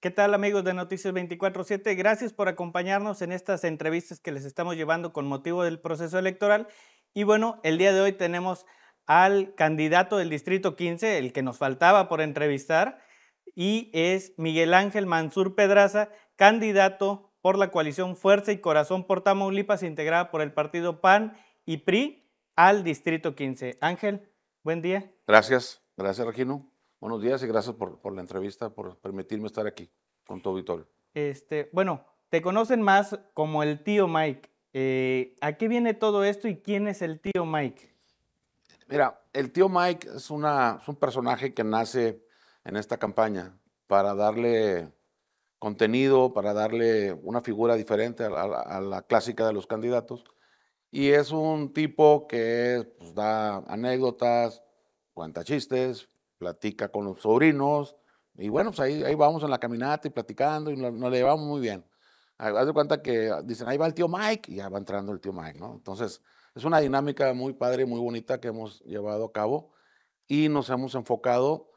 ¿Qué tal amigos de Noticias 24/7? Gracias por acompañarnos en estas entrevistas que les estamos llevando con motivo del proceso electoral. Y bueno, el día de hoy tenemos al candidato del Distrito 15, el que nos faltaba por entrevistar, y es Miguel Ángel Mansur Pedraza, candidato por la coalición Fuerza y Corazón por Tamaulipas, integrada por el partido PAN y PRI al Distrito 15. Ángel, buen día. Gracias, gracias Regino. Buenos días y gracias por, la entrevista, por permitirme estar aquí con tu auditorio. Este, bueno, te conocen más como el tío Mike. Eh, ¿A qué viene todo esto y quién es el tío Mike? Mira, el tío Mike es, una, un personaje que nace en esta campaña para darle contenido, para darle una figura diferente a la, clásica de los candidatos. Y es un tipo que pues, da anécdotas, cuenta chistes, platica con los sobrinos, y bueno, pues ahí, ahí vamos en la caminata y platicando, y nos, llevamos muy bien. Haz de cuenta que dicen, ahí va el tío Mike, y ya va entrando el tío Mike, ¿no? Entonces, es una dinámica muy padre, muy bonita que hemos llevado a cabo y nos hemos enfocado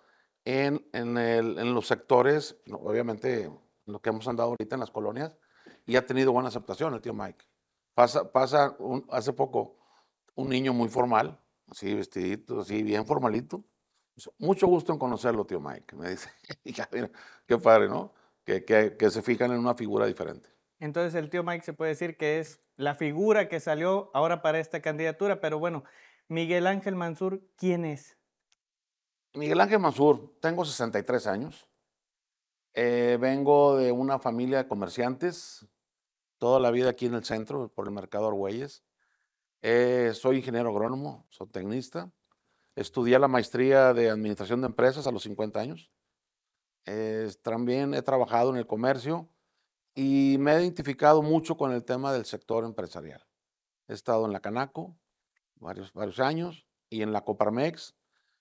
en, en, el, en los sectores, obviamente, lo que hemos andado ahorita en las colonias, y ha tenido buena aceptación el tío Mike. Pasa, pasa hace poco un niño muy formal, así vestidito, así bien formalito, pues, mucho gusto en conocerlo, tío Mike. Me dice, qué padre, ¿no? Que, se fijan en una figura diferente. Entonces el tío Mike se puede decir que es la figura que salió ahora para esta candidatura, pero bueno, Miguel Ángel Mansur, ¿quién es? Miguel Ángel Mansur, tengo 63 años, eh, vengo de una familia de comerciantes, toda la vida aquí en el centro, por el mercado Argüelles, eh, soy ingeniero agrónomo, soy tecnista, Estudié la maestría de administración de empresas a los 50 años. también he trabajado en el comercio y me he identificado mucho con el tema del sector empresarial. He estado en la Canaco varios, varios años y en la Coparmex.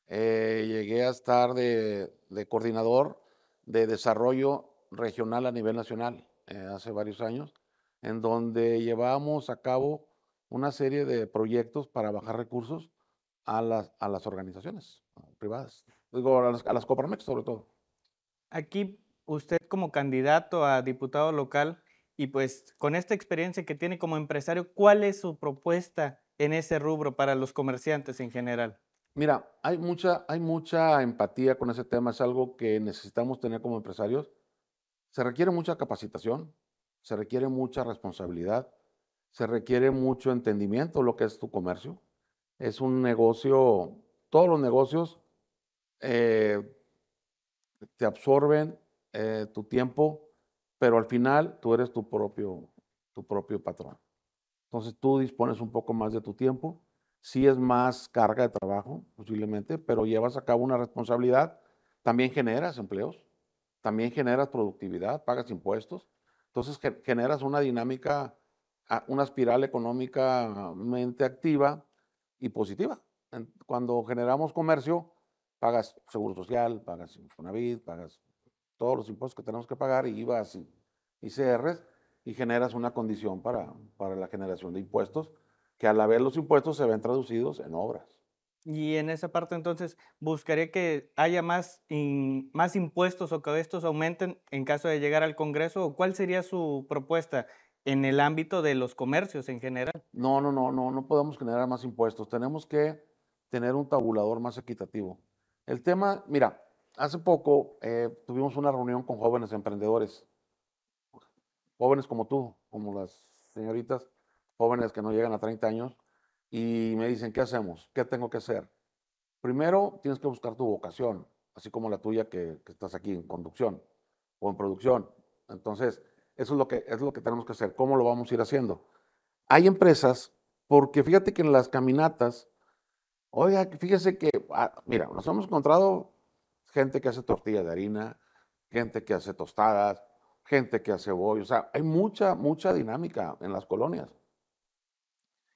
Eh, llegué a estar de, coordinador de desarrollo regional a nivel nacional eh, hace varios años, en donde llevamos a cabo una serie de proyectos para bajar recursos a las, organizaciones ah, privadas, a las, a Coparmex sobre todo. Aquí usted como candidato a diputado local y pues con esta experiencia que tiene como empresario, ¿cuál es su propuesta en ese rubro para los comerciantes en general? Mira, hay mucha, hay mucha empatía con ese tema, es algo que necesitamos tener como empresarios. Se requiere mucha capacitación, se requiere mucha responsabilidad, se requiere mucho entendimiento de lo que es tu comercio, es un negocio, todos los negocios eh, te absorben eh, tu tiempo, pero al final tú eres tu propio, tu propio patrón. Entonces tú dispones un poco más de tu tiempo, sí es más carga de trabajo posiblemente, pero llevas a cabo una responsabilidad, también generas empleos, también generas productividad, pagas impuestos, entonces generas una dinámica, ah, una espiral económicamente activa y positiva. Cuando generamos comercio, pagas seguro social, pagas Infonavit, pagas todos los impuestos que tenemos que pagar, y vas y cierres, y generas una condición para, para la generación de impuestos, que a la vez los impuestos se ven traducidos en obras. Y en esa parte entonces buscaría que haya más, más impuestos o que estos aumenten en caso de llegar al Congreso. ¿Cuál sería su propuesta? en el ámbito de los comercios en general. No, no, no, no, no podemos generar más impuestos. Tenemos que tener un tabulador más equitativo. El tema, mira, hace poco eh, tuvimos una reunión con jóvenes emprendedores, jóvenes como tú, como las señoritas, jóvenes que no llegan a 30 años, y me dicen, ¿qué hacemos? ¿Qué tengo que hacer? Primero, tienes que buscar tu vocación, así como la tuya que estás aquí en conducción o en producción. Entonces, eso es lo que, es lo que tenemos que hacer. ¿Cómo lo vamos a ir haciendo? Hay empresas, porque fíjate que en las caminatas, oiga, fíjese que, ah, mira, nos hemos encontrado gente que hace tortilla de harina, gente que hace tostadas, gente que hace bollos. O sea, hay mucha, mucha dinámica en las colonias.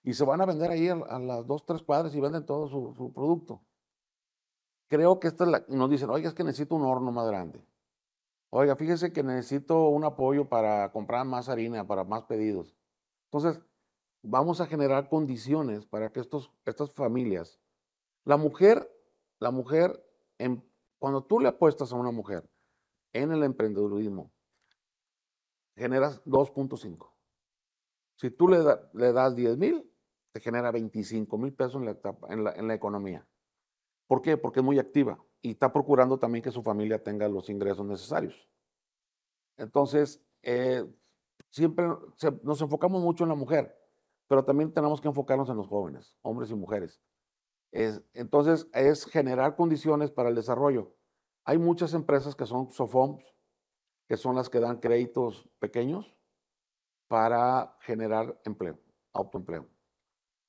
Y se van a vender ahí a, las dos, tres cuadras y venden todo su, producto. Creo que esta es la, nos dicen, oiga, es que necesito un horno más grande. Oiga, fíjese que necesito un apoyo para comprar más harina, para más pedidos. Entonces, vamos a generar condiciones para que estos, estas familias, la mujer, la mujer, cuando tú le apuestas a una mujer en el emprendedurismo, generas 2.5. Si tú le, le das 10 mil, te genera 25 mil pesos en la economía. ¿Por qué? Porque es muy activa y está procurando también que su familia tenga los ingresos necesarios. Entonces, eh, siempre nos enfocamos mucho en la mujer, pero también tenemos que enfocarnos en los jóvenes, hombres y mujeres. entonces, es generar condiciones para el desarrollo. Hay muchas empresas que son SOFOMs, que son las que dan créditos pequeños para generar empleo, autoempleo.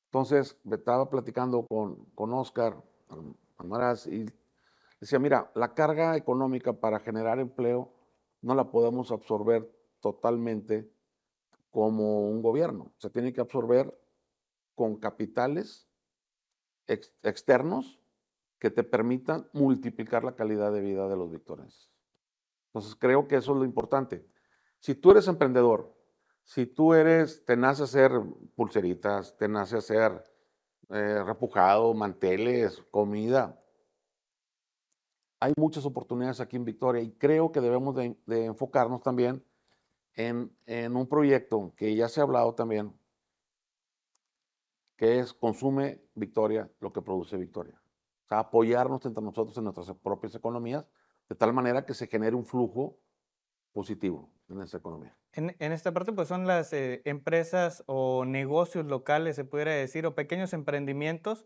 Entonces, me estaba platicando con, con Oscar Almaraz y Decía, mira, la carga económica para generar empleo no la podemos absorber totalmente como un gobierno. Se tiene que absorber con capitales externos que te permitan multiplicar la calidad de vida de los victores. Entonces creo que eso es lo importante. Si tú eres emprendedor, si tú eres, te nace hacer pulseritas, te nace hacer eh, repujado, manteles, comida, hay muchas oportunidades aquí en Victoria y creo que debemos de, enfocarnos también en, un proyecto que ya se ha hablado también, que es consume Victoria lo que produce Victoria. O sea, apoyarnos entre nosotros en nuestras propias economías, de tal manera que se genere un flujo positivo en esa economía. En, esta parte, pues son las eh, empresas o negocios locales, se pudiera decir, o pequeños emprendimientos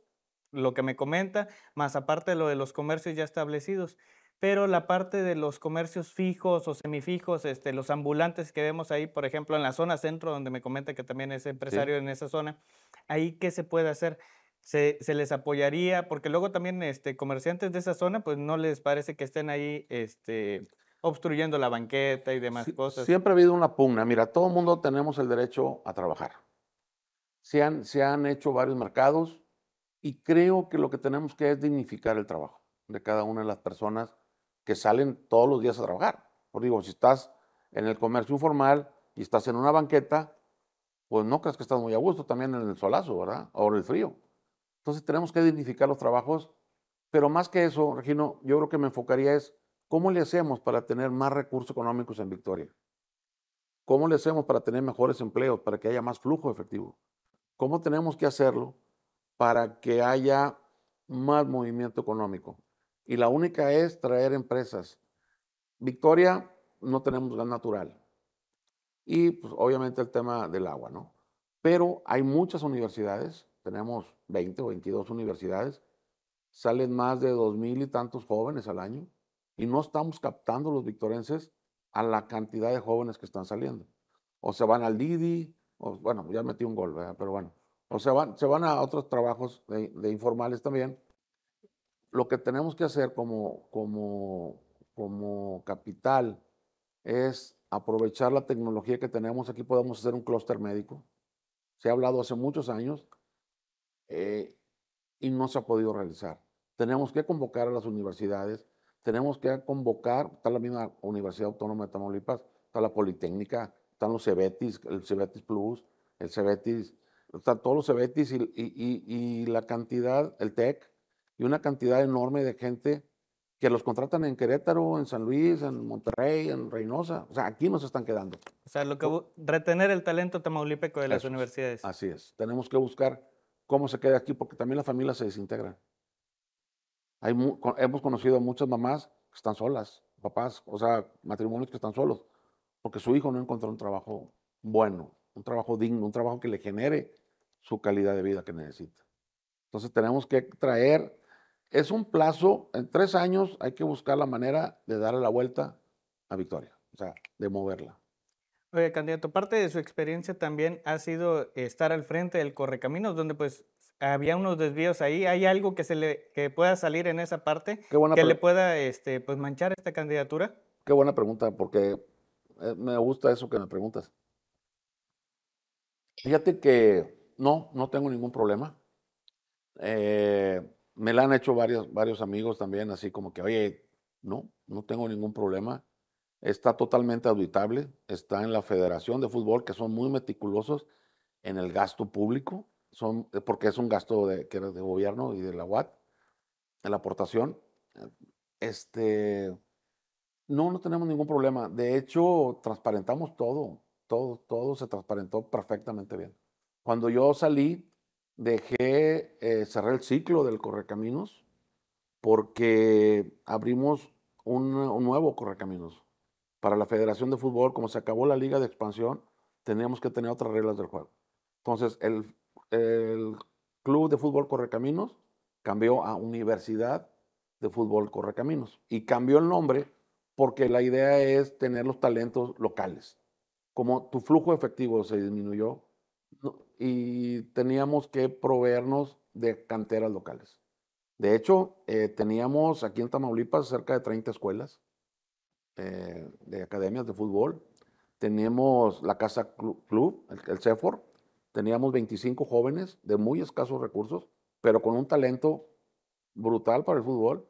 lo que me comenta, más aparte de lo de los comercios ya establecidos. Pero la parte de los comercios fijos o semifijos, este, los ambulantes que vemos ahí, por ejemplo, en la zona centro, donde me comenta que también es empresario en esa zona, ahí qué se puede hacer. Se, se, les apoyaría, porque luego también este, comerciantes de esa zona, pues no les parece que estén ahí este, obstruyendo la banqueta y demás cosas. Siempre ha habido una pugna. Mira, todo el mundo tenemos el derecho a trabajar. Se han, se han hecho varios mercados, y creo que lo que tenemos que es dignificar el trabajo de cada una de las personas que salen todos los días a trabajar. Por digo, si estás en el comercio informal y estás en una banqueta, pues no creas que estás muy a gusto también en el solazo, ¿verdad? O en el frío. Entonces tenemos que dignificar los trabajos, pero más que eso, Regino, yo creo que me enfocaría es cómo le hacemos para tener más recursos económicos en Victoria. ¿Cómo le hacemos para tener mejores empleos, para que haya más flujo efectivo? ¿Cómo tenemos que hacerlo para que haya más movimiento económico. Y la única es traer empresas. Victoria, no tenemos gas natural. Y pues, obviamente el tema del agua, ¿no? Pero hay muchas universidades, tenemos 20 o 22 universidades, salen más de 2.000 y tantos jóvenes al año y no estamos captando los victorenses a la cantidad de jóvenes que están saliendo. O se van al Didi, o bueno, ya metí un gol, pero bueno, o sea, van, se van a otros trabajos de, informales también. Lo que tenemos que hacer como, como, como capital es aprovechar la tecnología que tenemos. Aquí podemos hacer un clúster médico. Se ha hablado hace muchos años eh, y no se ha podido realizar. Tenemos que convocar a las universidades, tenemos que convocar, está la misma Universidad Autónoma de Tamaulipas, está la Politécnica, están los CEBETIS, el CEBETIS Plus, el CEBETIS o todos los Cebetis y, y, y, la cantidad, el TEC, y una cantidad enorme de gente que los contratan en Querétaro, en San Luis, en Monterrey, en Reynosa. O sea, aquí nos están quedando. O sea, lo que retener el talento tamaulipeco de las universidades. Así es. Tenemos que buscar cómo se queda aquí, porque también las familias se desintegran. Hay hemos conocido a muchas mamás que están solas, papás, o sea, matrimonios que están solos, porque su hijo no encontró un trabajo bueno, un trabajo digno, un trabajo que le genere su calidad de vida que necesita. Entonces tenemos que traer, es un plazo, en tres años hay que buscar la manera de darle la vuelta a Victoria, o sea, de moverla. Oye, candidato, parte de su experiencia también ha sido estar al frente del Correcaminos, donde pues había unos desvíos ahí. ¿Hay algo que se le pueda salir en esa parte que le pueda este, pues manchar esta candidatura? Qué buena pregunta, porque eh, me gusta eso que me preguntas. Fíjate que no, no tengo ningún problema. Eh, me la han hecho varios, varios amigos también, así como que, oye, no, no tengo ningún problema. Está totalmente auditable, está en la Federación de Fútbol, que son muy meticulosos en el gasto público, son, eh, porque es un gasto de, de gobierno y de la UAT, de la aportación. Este, no, no tenemos ningún problema. De hecho, transparentamos todo, todo, todo se transparentó perfectamente bien. Cuando yo salí, dejé, eh, cerrar el ciclo del Correcaminos porque abrimos un, un, nuevo Correcaminos. Para la Federación de Fútbol, como se acabó la liga de expansión, teníamos que tener otras reglas del juego. Entonces, el, el Club de Fútbol Correcaminos cambió a Universidad de Fútbol Correcaminos y cambió el nombre porque la idea es tener los talentos locales. Como tu flujo efectivo se disminuyó, y teníamos que proveernos de canteras locales. De hecho, eh, teníamos aquí en Tamaulipas cerca de 30 escuelas eh, de academias de fútbol. Teníamos la Casa Club, el, CEFOR. Teníamos 25 jóvenes de muy escasos recursos, pero con un talento brutal para el fútbol,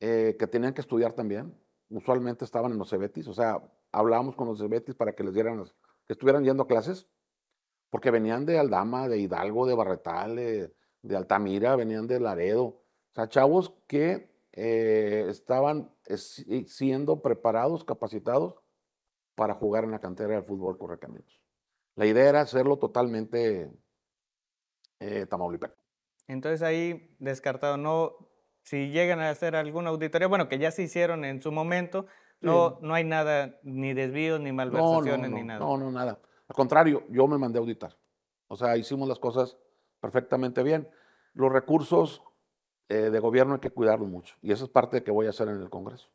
eh, que tenían que estudiar también. Usualmente estaban en los Cebetis, o sea, hablábamos con los Cebetis para que les dieran, que estuvieran yendo clases porque venían de Aldama, de Hidalgo, de Barretal, de, Altamira, venían de Laredo. O sea, chavos que eh, estaban eh, siendo preparados, capacitados para jugar en la cantera del fútbol Correcaminos. La idea era hacerlo totalmente eh, Entonces ahí descartado, no, si llegan a hacer alguna auditoría, bueno, que ya se hicieron en su momento, no, no hay nada, ni desvíos, ni malversaciones, ni nada. no, ni nada. No, no, nada. Al contrario, yo me mandé a auditar. O sea, hicimos las cosas perfectamente bien. Los recursos eh, de gobierno hay que cuidarlos mucho. Y esa es parte de que voy a hacer en el Congreso.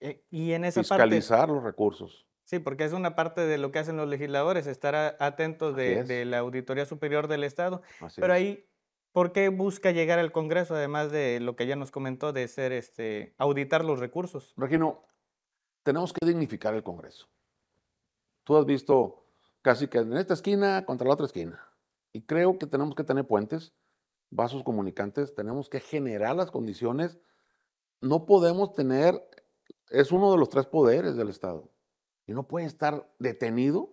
Eh, y en Fiscalizar los recursos. Sí, porque es una parte de lo que hacen los legisladores, estar atentos de, la Auditoría Superior del Estado. Pero ahí, ¿por qué busca llegar al Congreso, además de lo que ya nos comentó, de ser este, auditar los recursos? Regino, tenemos que dignificar el Congreso. Tú has visto casi que en esta esquina contra la otra esquina. Y creo que tenemos que tener puentes, vasos comunicantes, tenemos que generar las condiciones. No podemos tener, es uno de los tres poderes del Estado, y no puede estar detenido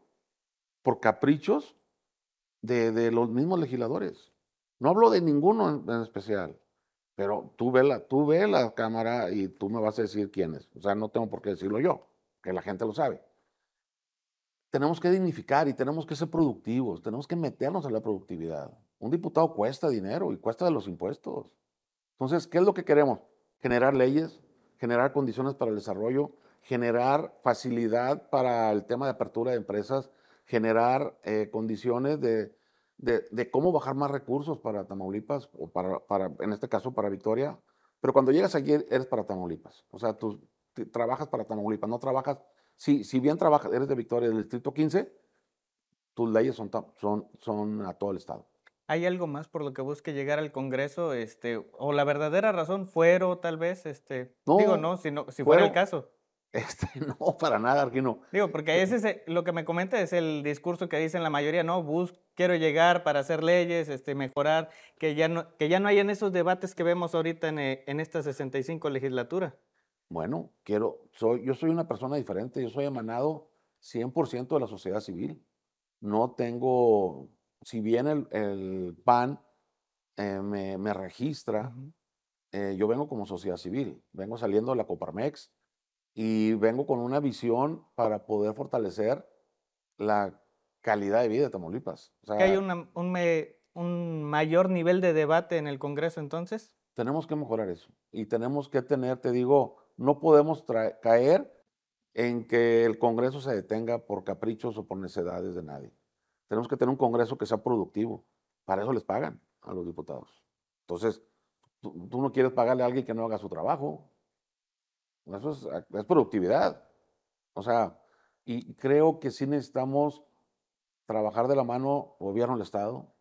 por caprichos de, los mismos legisladores. No hablo de ninguno en, especial, pero tú la, tú ve la cámara y tú me vas a decir quién es. O sea, no tengo por qué decirlo yo, que la gente lo sabe tenemos que dignificar y tenemos que ser productivos, tenemos que meternos en la productividad. Un diputado cuesta dinero y cuesta de los impuestos. Entonces, ¿qué es lo que queremos? Generar leyes, generar condiciones para el desarrollo, generar facilidad para el tema de apertura de empresas, generar eh, condiciones de, de, de, cómo bajar más recursos para Tamaulipas, o para, para, en este caso para Victoria. Pero cuando llegas aquí eres para Tamaulipas. O sea, tú trabajas para Tamaulipas, no trabajas si, bien trabajas, eres de Victoria del Distrito 15, tus leyes son, son, son a todo el Estado. ¿Hay algo más por lo que busque llegar al Congreso? Este, o la verdadera razón, fuero, tal vez, este. No, digo, no, si, fuera el caso. Este, no, para nada, Arquino. Digo, porque eh, ese es, lo que me comenta es el discurso que dicen la mayoría, no, bus, quiero llegar para hacer leyes, este, mejorar, que ya no, que ya no hayan esos debates que vemos ahorita en, eh, en esta 65 legislatura bueno, quiero, soy, yo soy una persona diferente, yo soy emanado 100% de la sociedad civil. No tengo, si bien el, PAN eh, me, me, registra, eh, yo vengo como sociedad civil, vengo saliendo de la Coparmex y vengo con una visión para poder fortalecer la calidad de vida de Tamaulipas. ¿Que hay un, un mayor nivel de debate en el Congreso entonces? Tenemos que mejorar eso y tenemos que tener, te digo, no podemos caer en que el Congreso se detenga por caprichos o por necedades de nadie. Tenemos que tener un Congreso que sea productivo. Para eso les pagan a los diputados. Entonces, tú, no quieres pagarle a alguien que no haga su trabajo. Eso ah, es, productividad. O sea, y creo que sí necesitamos trabajar de la mano gobierno del Estado,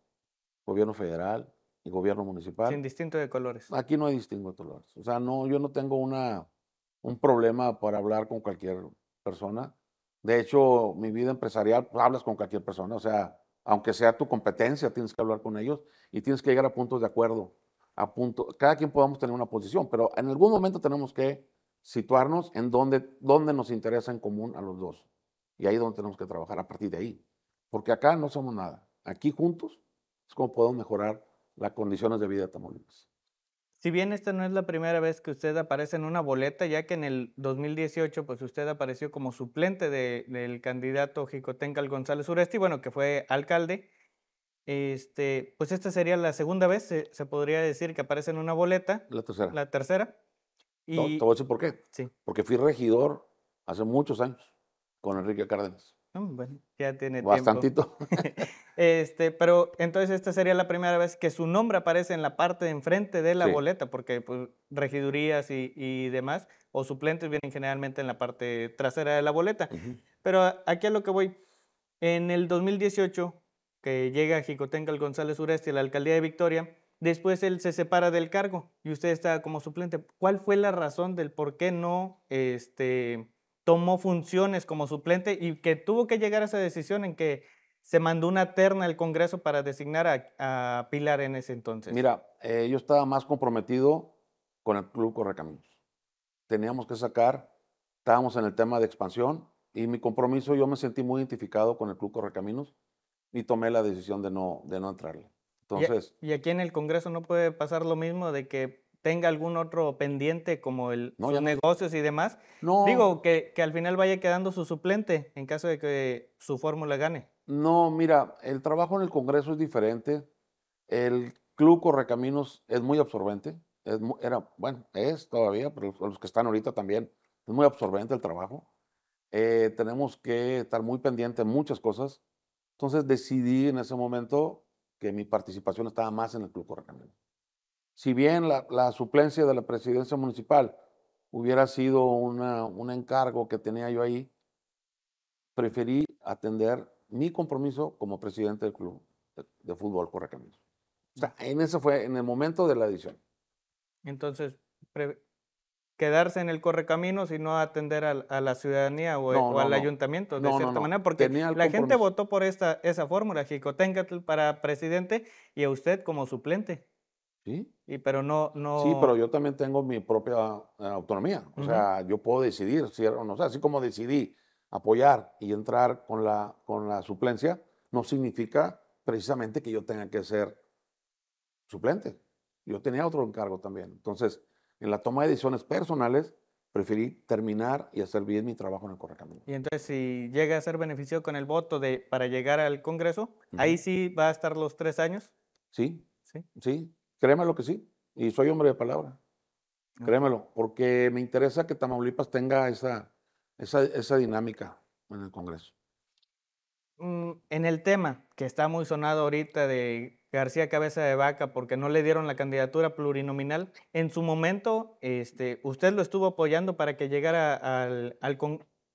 gobierno federal y gobierno municipal. Sin distinto de colores. Aquí no hay distinto de colores. O sea, no, yo no tengo una un problema para hablar con cualquier persona. De hecho, mi vida empresarial, pues, hablas con cualquier persona, o sea, aunque sea tu competencia, tienes que hablar con ellos y tienes que llegar a puntos de acuerdo, a punto, cada quien podamos tener una posición, pero en algún momento tenemos que situarnos en donde, donde nos interesa en común a los dos. Y ahí es donde tenemos que trabajar a partir de ahí. Porque acá no somos nada. Aquí juntos es como podemos mejorar las condiciones de vida de Tamaulipas. Si bien esta no es la primera vez que usted aparece en una boleta, ya que en el 2018 pues usted apareció como suplente del candidato Jicotencal González Uresti, bueno, que fue alcalde, este, pues esta sería la segunda vez, se, podría decir, que aparece en una boleta. La tercera. La tercera. Y... te voy a decir por qué. Sí. Porque fui regidor hace muchos años con Enrique Cárdenas. Bueno, ya tiene Bastantito. tiempo. este, pero entonces esta sería la primera vez que su nombre aparece en la parte de enfrente de la boleta, porque pues, regidurías y, demás, o suplentes vienen generalmente en la parte trasera de la boleta. Pero aquí a lo que voy, en el 2018, que llega Jicotencal González Uresti a la alcaldía de Victoria, después él se separa del cargo y usted está como suplente. ¿Cuál fue la razón del por qué no este, tomó funciones como suplente y que tuvo que llegar a esa decisión en que se mandó una terna al Congreso para designar a, Pilar en ese entonces? Mira, eh, yo estaba más comprometido con el Club Correcaminos. Teníamos que sacar, estábamos en el tema de expansión y mi compromiso, yo me sentí muy identificado con el Club Correcaminos y tomé la decisión de no, de no entrarle. Entonces, ¿Y, ¿Y aquí en el Congreso no puede pasar lo mismo de que tenga algún otro pendiente como el, negocios y demás. Digo, que, al final vaya quedando su suplente en caso de que su fórmula gane. No, mira, el trabajo en el Congreso es diferente. El Club Correcaminos es muy absorbente. era, bueno, es todavía, pero los que están ahorita también, es muy absorbente el trabajo. Eh, tenemos que estar muy pendientes en muchas cosas. Entonces decidí en ese momento que mi participación estaba más en el Club Correcaminos si bien la, suplencia de la presidencia municipal hubiera sido un encargo que tenía yo ahí, preferí atender mi compromiso como presidente del club de, fútbol Correcaminos. O sea, en ese fue en el momento de la edición. Entonces, quedarse en el correcaminos y no atender a, la ciudadanía o, al ayuntamiento, de cierta manera, porque la gente votó por esa fórmula, Jico Tenga para presidente y a usted como suplente. Sí. Y pero no, no. Sí, pero yo también tengo mi propia eh, autonomía. O sea, yo puedo decidir, si, o no, o sea, así como decidí apoyar y entrar con la, con la suplencia, no significa precisamente que yo tenga que ser suplente. Yo tenía otro encargo también. Entonces, en la toma de decisiones personales, preferí terminar y hacer bien mi trabajo en el camino. Y entonces, si llega a ser beneficiado con el voto de, para llegar al Congreso, ahí sí va a estar los tres años. Sí, sí, sí. Créemelo que sí, y soy hombre de palabra. Créemelo, porque me interesa que Tamaulipas tenga esa, esa, dinámica en el Congreso. Mm, en el tema que está muy sonado ahorita de García Cabeza de Vaca porque no le dieron la candidatura plurinominal, en su momento este, usted lo estuvo apoyando para que llegara al, al,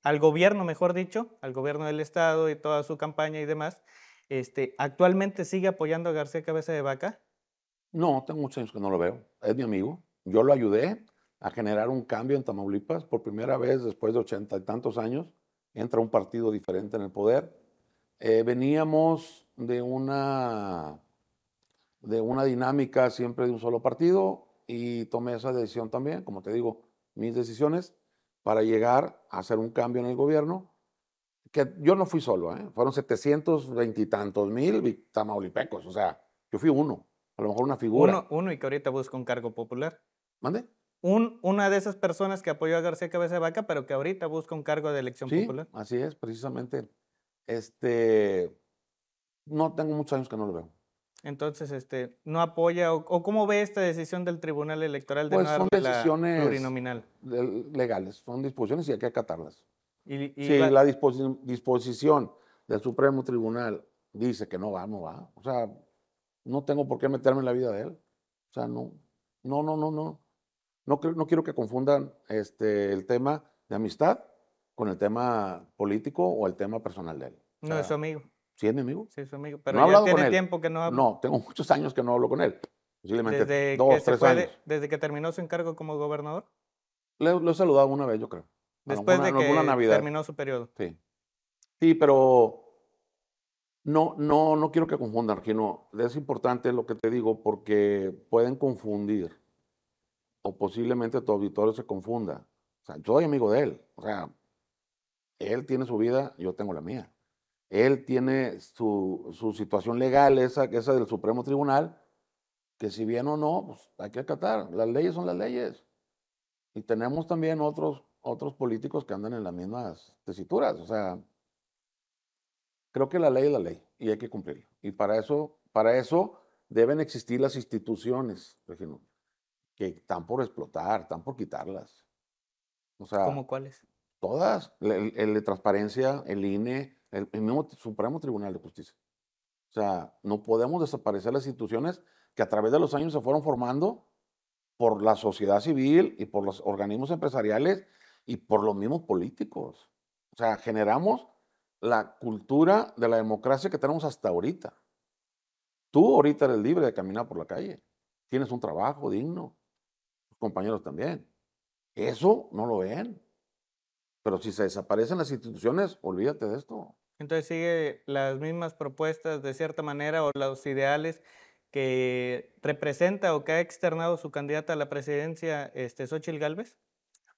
al gobierno, mejor dicho, al gobierno del Estado y toda su campaña y demás. Este, ¿Actualmente sigue apoyando a García Cabeza de Vaca? No, tengo muchos años que no lo veo. Es mi amigo. Yo lo ayudé a generar un cambio en Tamaulipas. Por primera vez, después de ochenta y tantos años, entra un partido diferente en el poder. Eh, veníamos de una, de una dinámica siempre de un solo partido y tomé esa decisión también, como te digo, mis decisiones para llegar a hacer un cambio en el gobierno. Que yo no fui solo, ¿eh? fueron 720 y tantos mil tamaulipecos, o sea, yo fui uno. A lo mejor una figura. Uno, y que ahorita busca un cargo popular. ¿Mande? una de esas personas que apoyó a García Cabeza de Vaca, pero que ahorita busca un cargo de elección sí, popular. Así es, precisamente. Este, no tengo muchos años que no lo veo. Entonces, este, ¿no apoya o, cómo ve esta decisión del Tribunal Electoral de pues son decisiones la legales, son disposiciones y hay que acatarlas. ¿Y, si la disposición del Supremo Tribunal dice que no va, no va. O sea, no tengo por qué meterme en la vida de él. O sea, no, no, no, no, no. No, no quiero que confundan este, el tema de amistad con el tema político o el tema personal de él. no, es su amigo. Sí, es mi amigo. Sí, es su amigo. Pero no ya tiene con él. tiempo que no No, tengo muchos años que no hablo con él. Posiblemente desde dos, que tres años. desde que terminó su encargo como gobernador. Le, lo he saludado una vez, yo creo. Después de que terminó su periodo. Sí. Sí, pero no, no, no quiero que confundan, Argino. Es importante lo que te digo porque pueden confundir o posiblemente tu auditorio se confunda. O sea, yo soy amigo de él. O sea, él tiene su vida, yo tengo la mía. Él tiene su, situación legal, esa, esa del Supremo Tribunal, que si bien o no, pues hay que acatar. Las leyes son las leyes. Y tenemos también otros, otros políticos que andan en las mismas tesituras. O sea, Creo que la ley es la ley y hay que cumplirla. Y para eso, para eso deben existir las instituciones, que están por explotar, están por quitarlas. O ¿Cómo cuáles? Todas. El, de transparencia, el INE, el mismo Supremo Tribunal de Justicia. O sea, no podemos desaparecer las instituciones que a través de los años se fueron formando por la sociedad civil y por los organismos empresariales y por los mismos políticos. O sea, generamos la cultura de la democracia que tenemos hasta ahorita. Tú ahorita eres libre de caminar por la calle. Tienes un trabajo digno. Tus compañeros también. Eso no lo ven. Pero si se desaparecen las instituciones, olvídate de esto. Entonces sigue las mismas propuestas de cierta manera o los ideales que representa o que ha externado su candidata a la presidencia, este, Xochitl Galvez.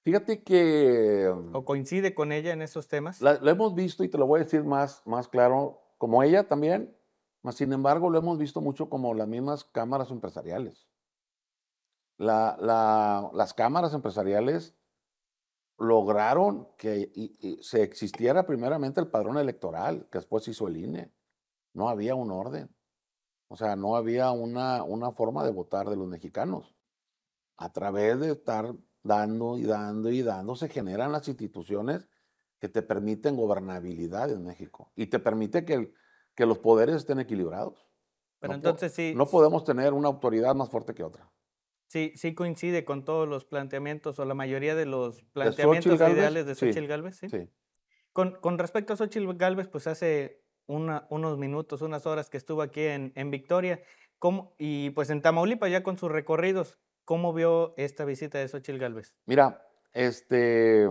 Fíjate que... Mm, ¿O coincide con ella en esos temas? lo hemos visto y te lo voy a decir más, más claro, como ella también, mas sin embargo lo hemos visto mucho como las mismas cámaras empresariales. las cámaras empresariales lograron que se existiera primeramente el padrón electoral, que después hizo el INE. No había un orden. O sea, no había una, una forma de votar de los mexicanos. A través de estar dando y dando y dando, se generan las instituciones que te permiten gobernabilidad en México y te permite que, que los poderes estén equilibrados. Pero no entonces sí. no podemos tener una autoridad más fuerte que otra. Sí, sí coincide con todos los planteamientos o la mayoría de los planteamientos e ideales de Xochitl Galvez. Sí. Con, con, respecto a Xochitl Galvez, pues hace unos minutos, unas horas que estuvo aquí en, en Victoria. como Y pues en Tamaulipas ya con sus recorridos, ¿Cómo vio esta visita de Xochitl Gálvez? Mira, este.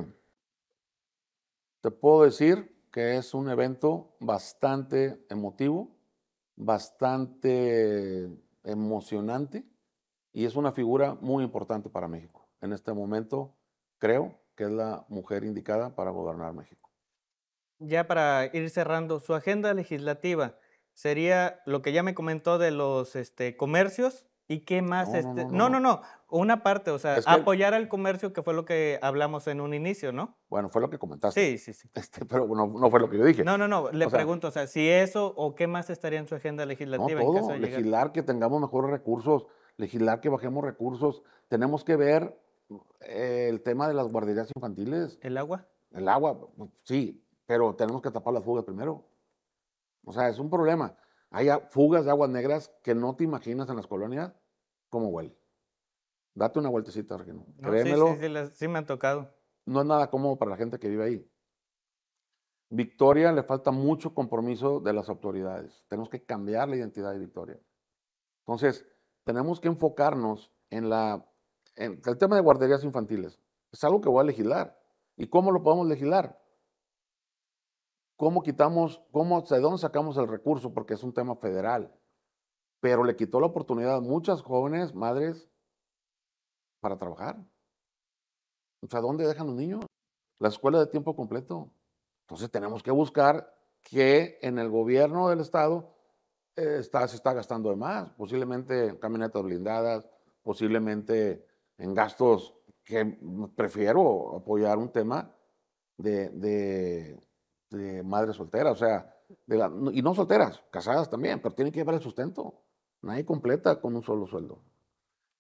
Te puedo decir que es un evento bastante emotivo, bastante emocionante y es una figura muy importante para México. En este momento creo que es la mujer indicada para gobernar México. Ya para ir cerrando, su agenda legislativa sería lo que ya me comentó de los este, comercios, ¿Y qué más? Este? No, no, no, una parte, o sea, apoyar al comercio, que fue lo que hablamos en un inicio, ¿no? Bueno, fue lo que comentaste. Sí, sí, sí. Este, pero no, no fue lo que yo dije. No, no, no, le pregunto, o sea, si eso o qué más estaría en su agenda legislativa. No, todo, en legislar que tengamos mejores recursos, legislar que bajemos recursos. Tenemos que ver eh, el tema de las guarderías infantiles. ¿El agua? El agua, pues, sí, pero tenemos que tapar las fugas primero. O sea, es un problema. Hay fugas de aguas negras que no te imaginas en las colonias cómo huele. Date una vueltecita, Regino. Créemelo. Sí, me han tocado. No es nada cómodo para la gente que vive ahí. Victoria le falta mucho compromiso de las autoridades. Tenemos que cambiar la identidad de Victoria. Entonces, tenemos que enfocarnos en, la, el tema de guarderías infantiles. Es algo que voy a legislar. ¿Y cómo lo podemos legislar? ¿Cómo quitamos, cómo, de dónde sacamos el recurso? Porque es un tema federal pero le quitó la oportunidad a muchas jóvenes madres para trabajar. O sea, ¿dónde dejan los niños? La escuela de tiempo completo. Entonces tenemos que buscar que en el gobierno del Estado eh, está, se está gastando de más, posiblemente en camionetas blindadas, posiblemente en gastos que prefiero apoyar un tema de, de, madres solteras, o sea, y no solteras, casadas también, pero tienen que llevar el sustento. Nadie completa con un solo sueldo.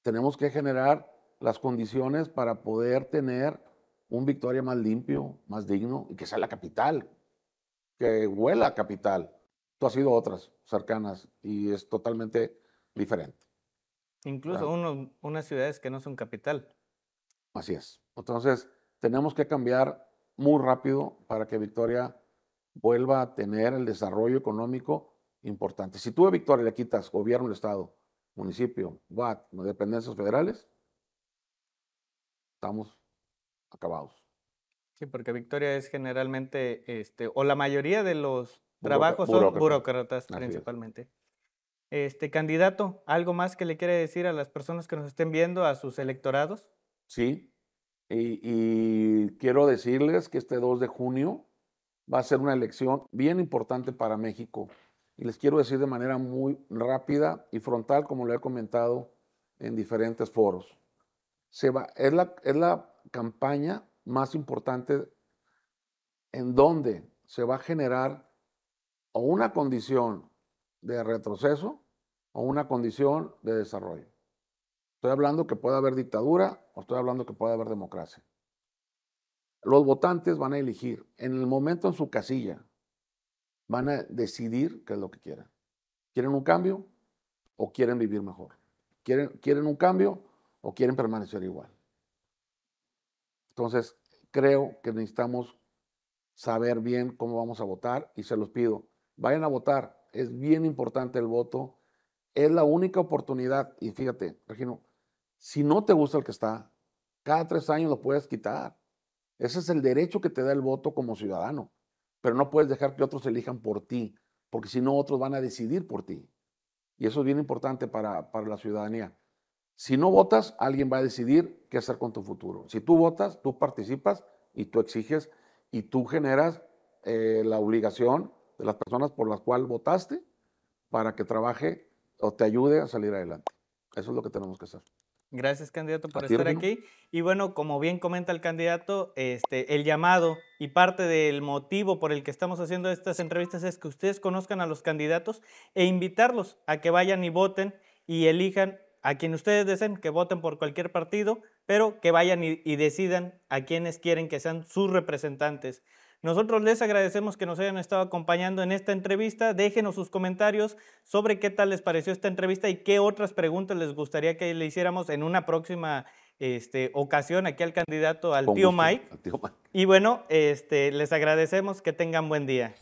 Tenemos que generar las condiciones para poder tener un Victoria más limpio, más digno y que sea la capital, que huela a capital. Tú has sido otras cercanas y es totalmente diferente. Incluso unas ciudades que no son capital. Así es. Entonces, tenemos que cambiar muy rápido para que Victoria vuelva a tener el desarrollo económico importante. Si tú a Victoria le quitas gobierno del Estado, municipio, VAT, dependencias federales, estamos acabados. Sí, porque Victoria es generalmente, este, o la mayoría de los trabajos son burócratas principalmente. Este candidato, ¿algo más que le quiere decir a las personas que nos estén viendo, a sus electorados? Sí, y, y quiero decirles que este 2 de junio va a ser una elección bien importante para México y les quiero decir de manera muy rápida y frontal, como lo he comentado en diferentes foros. Se va, es, la, es la campaña más importante en donde se va a generar o una condición de retroceso o una condición de desarrollo. Estoy hablando que puede haber dictadura o estoy hablando que puede haber democracia. Los votantes van a elegir en el momento en su casilla, van a decidir qué es lo que quieren. ¿Quieren un cambio o quieren vivir mejor? ¿Quieren, quieren un cambio o quieren permanecer igual? Entonces, creo que necesitamos saber bien cómo vamos a votar y se los pido, vayan a votar. Es bien importante el voto. Es la única oportunidad. Y fíjate, Regino, si no te gusta el que está, cada tres años lo puedes quitar. Ese es el derecho que te da el voto como ciudadano pero no puedes dejar que otros elijan por ti, porque si no otros van a decidir por ti. Y eso es bien importante para, la ciudadanía. Si no votas, alguien va a decidir qué hacer con tu futuro. Si tú votas, tú participas y tú exiges y tú generas eh, la obligación de las personas por las cuales votaste para que trabaje o te ayude a salir adelante. Eso es lo que tenemos que hacer. Gracias, candidato, por estar aquí. Y bueno, como bien comenta el candidato, este, el llamado y parte del motivo por el que estamos haciendo estas entrevistas es que ustedes conozcan a los candidatos e invitarlos a que vayan y voten y elijan a quien ustedes deseen, que voten por cualquier partido, pero que vayan y, y decidan a quienes quieren que sean sus representantes. Nosotros les agradecemos que nos hayan estado acompañando en esta entrevista. Déjenos sus comentarios sobre qué tal les pareció esta entrevista y qué otras preguntas les gustaría que le hiciéramos en una próxima este, ocasión aquí al candidato, al tío, Mike. Y bueno, este, les agradecemos que tengan buen día.